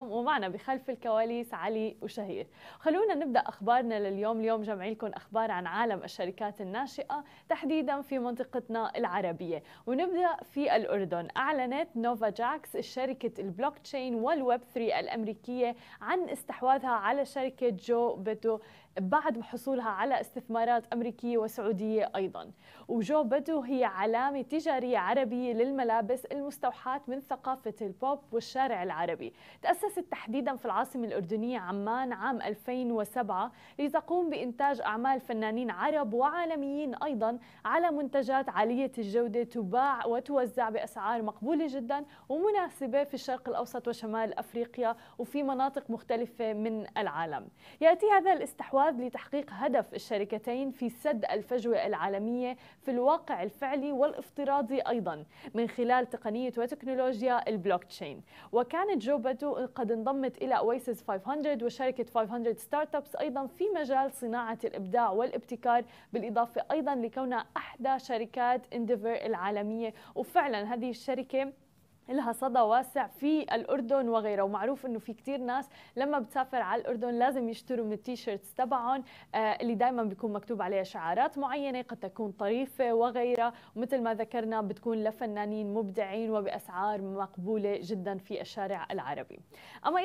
ومعنا بخلف الكواليس علي وشهير خلونا نبدأ أخبارنا لليوم اليوم جمعي لكم أخبار عن عالم الشركات الناشئة تحديدا في منطقتنا العربية ونبدأ في الأردن أعلنت نوفا جاكس شركة البلوك تشين والويب 3 الأمريكية عن استحواذها على شركة جو بيتو بعد حصولها على استثمارات أمريكية وسعودية أيضا وجو بدو هي علامة تجارية عربية للملابس المستوحاة من ثقافة البوب والشارع العربي تأسس تأسست تحديدا في العاصمة الأردنية عمان عام 2007 لتقوم بإنتاج أعمال فنانين عرب وعالميين أيضا على منتجات عالية الجودة تباع وتوزع بأسعار مقبولة جدا ومناسبة في الشرق الأوسط وشمال أفريقيا وفي مناطق مختلفة من العالم يأتي هذا الاستحواذ لتحقيق هدف الشركتين في سد الفجوة العالمية في الواقع الفعلي والافتراضي أيضا من خلال تقنية وتكنولوجيا البلوك تشين وكانت جو قد انضمت إلى أويسس 500 وشركة 500 ستارت أبس أيضا في مجال صناعة الإبداع والابتكار بالإضافة أيضا لكونها أحدى شركات انديفر العالمية وفعلا هذه الشركة لها صدى واسع في الاردن وغيرها ومعروف انه في كثير ناس لما بتسافر على الاردن لازم يشتروا من التيشيرتس تبعهم آه، اللي دائما بيكون مكتوب عليها شعارات معينه قد تكون طريفه وغيرها ومثل ما ذكرنا بتكون لفنانين مبدعين وباسعار مقبوله جدا في الشارع العربي اما